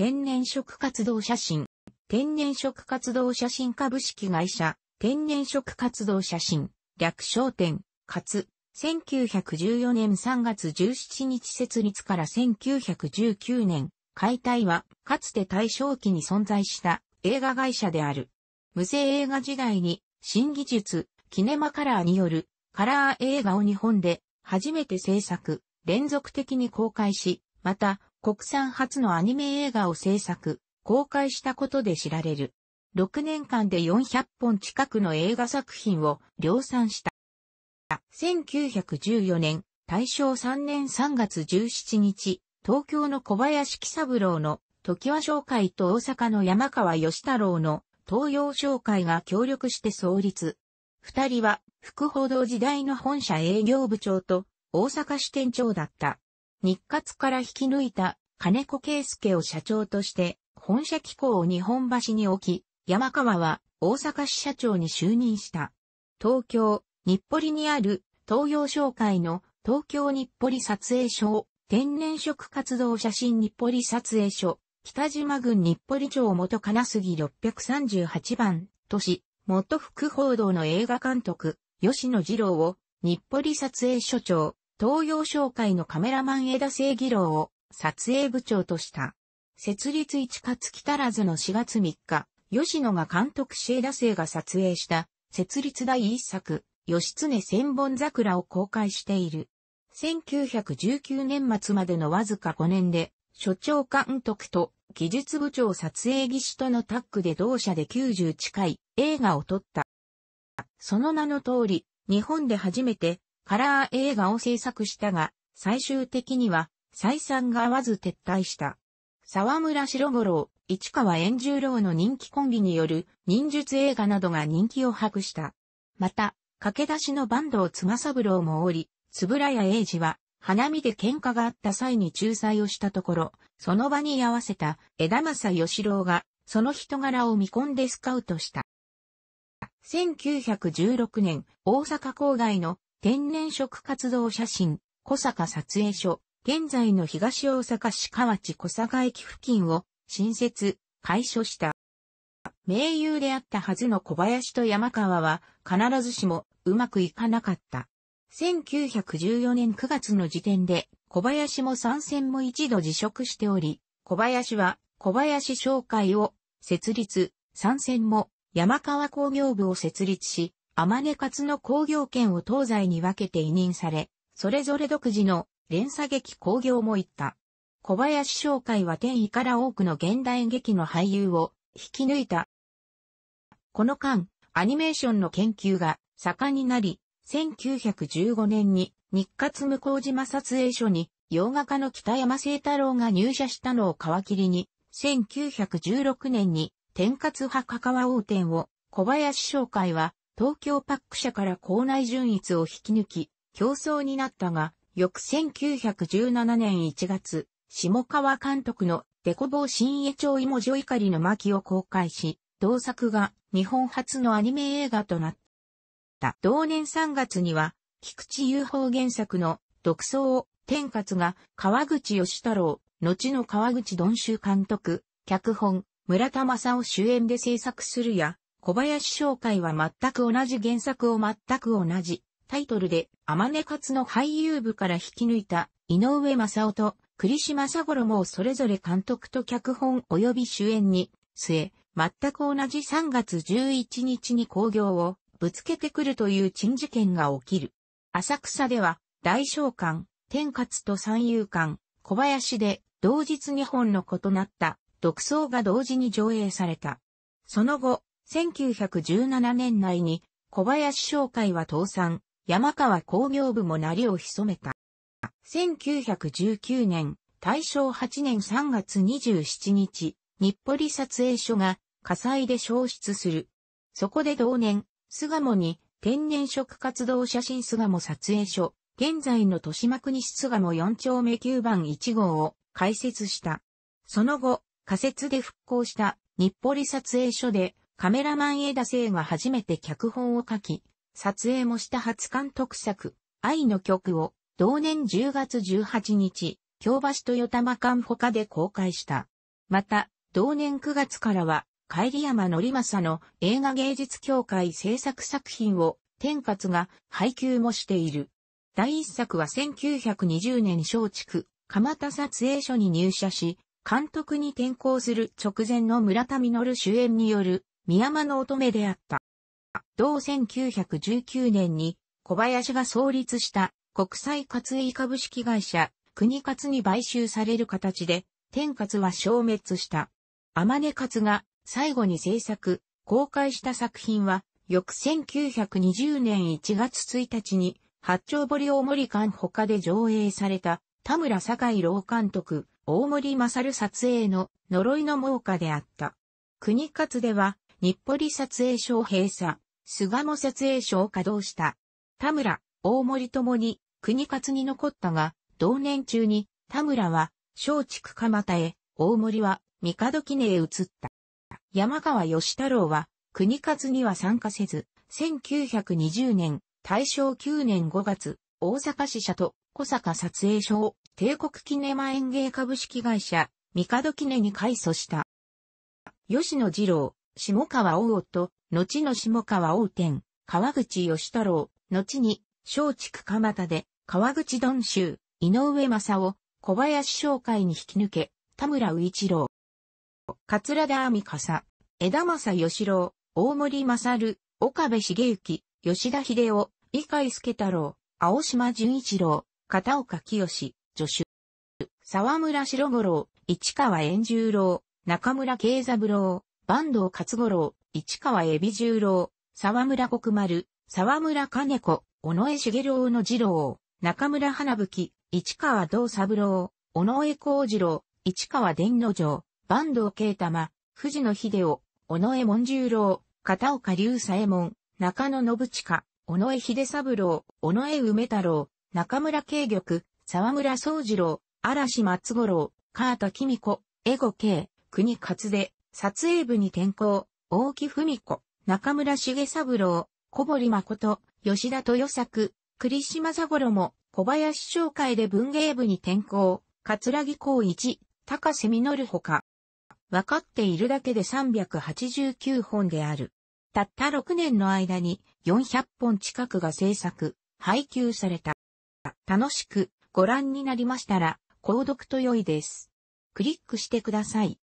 天然食活動写真、天然食活動写真株式会社、天然食活動写真、略称店、かつ、1914年3月17日設立から1919年、解体は、かつて大正期に存在した映画会社である。無声映画時代に、新技術、キネマカラーによる、カラー映画を日本で、初めて制作、連続的に公開し、また、国産初のアニメ映画を制作、公開したことで知られる。6年間で400本近くの映画作品を量産した。1914年、大正3年3月17日、東京の小林喜三郎の時和商会と大阪の山川義太郎の東洋商会が協力して創立。二人は、副報道時代の本社営業部長と大阪支店長だった。日活から引き抜いた金子圭介を社長として、本社機構を日本橋に置き、山川は大阪市社長に就任した。東京、日暮里にある東洋商会の東京日暮里撮影所天然食活動写真日暮里撮影所、北島郡日暮里町元金杉638番、都市、元副報道の映画監督、吉野二郎を日暮里撮影所長、東洋商会のカメラマン枝正義郎を撮影部長とした。設立1月来たらずの4月3日、吉野が監督し枝聖が撮影した設立第一作、吉常千本桜を公開している。1919年末までのわずか5年で、所長監督と技術部長撮影技師とのタッグで同社で90近い映画を撮った。その名の通り、日本で初めてカラー映画を制作したが、最終的には採算が合わず撤退した。沢村白五郎、市川円十郎の人気コンビによる忍術映画などが人気を博した。また、駆け出しの坂東妻三郎もおり、つぶらや英二は、花見で喧嘩があった際に仲裁をしたところ、その場に居合わせた枝正義郎が、その人柄を見込んでスカウトした。1916年、大阪郊外の天然食活動写真、小坂撮影所、現在の東大阪市河内小坂駅付近を新設、開所した。名優であったはずの小林と山川は必ずしもうまくいかなかった。1914年9月の時点で小林も参戦も一度辞職しており、小林は小林商会を設立、参戦も山川工業部を設立し、天根勝の工業圏を東西に分けて委任され、それぞれ独自の連鎖劇工業も行った。小林商会は天意から多くの現代劇の俳優を引き抜いた。この間、アニメーションの研究が盛んになり、1915年に日活向島撮影所に洋画家の北山聖太郎が入社したのを皮切りに、1916年に天活派かかわ王展を小林商会は東京パック社から校内順一を引き抜き、競争になったが、翌1917年1月、下川監督のデコボー新栄町芋女怒りの巻を公開し、同作が日本初のアニメ映画となった。同年3月には、菊池雄法原作の独創を天活が川口義太郎、後の川口鈍州監督、脚本、村田正夫主演で制作するや、小林商会は全く同じ原作を全く同じタイトルで、天根勝の俳優部から引き抜いた井上正夫と栗島佐五郎もそれぞれ監督と脚本及び主演に据え、全く同じ3月11日に興行をぶつけてくるという珍事件が起きる。浅草では大将官、天活と三遊官、小林で同日2本の異なった独奏が同時に上映された。その後、1917年内に小林商会は倒産、山川工業部もなりを潜めた。1919年、大正8年3月27日、日暮里撮影所が火災で消失する。そこで同年、巣鴨に天然食活動写真巣鴨撮影所、現在の豊島区西巣鴨4丁目9番1号を開設した。その後、仮設で復興した日暮里撮影所でカメラマン枝聖が初めて脚本を書き、撮影もした初監督作、愛の曲を、同年10月18日、京橋豊玉館他で公開した。また、同年9月からは、帰り山のりまさの映画芸術協会制作作品を、天活が配給もしている。第一作は1920年松竹、蒲田撮影所に入社し、監督に転校する直前の村田実主演による宮間の乙女であった。同1919年に小林が創立した国際活営株式会社国活に買収される形で天活は消滅した。天音活が最後に制作、公開した作品は翌1920年1月1日に八丁堀大森館他で上映された田村井郎監督、大森勝撮影の呪いの猛火であった。国活では、日暮里撮影所閉鎖、菅野撮影所を稼働した。田村、大森ともに国勝に残ったが、同年中に田村は松竹蒲田へ、大森は三記念へ移った。山川義太郎は国勝には参加せず、1920年、大正9年5月、大阪支社と小坂撮影所を帝国記念園芸株式会社、三記念に改組した。吉野二郎、下川大夫、後の下川大天、川口義太郎、後に、松竹蒲田で、川口鈍州、井上正夫、小林商会に引き抜け、田村宇一郎。桂田亜美笠、枝正義郎、大森勝、岡部茂之、吉田秀夫、井海助太郎、青島純一郎、片岡清、助手。沢村白五郎、市川円十郎、中村慶三郎、坂東勝五郎、市川海老十郎、沢村国丸、沢村金子、尾上茂郎の二郎、中村花吹、市川道三郎、尾上幸次郎、市川伝之丞、坂東慶玉、藤野秀夫、尾上門十郎、片岡隆左衛門、中野信近、尾上秀三郎、尾上梅太郎、中村慶玉、沢村宗次郎、嵐松五郎、川田君子、江戸慶、国勝出、撮影部に転校、大木文子、中村重三郎、小堀誠、吉田豊作、栗島三郎も、小林商会で文芸部に転校、桂木光一、高瀬実ほか。わかっているだけで389本である。たった6年の間に400本近くが制作、配給された。楽しくご覧になりましたら、購読と良いです。クリックしてください。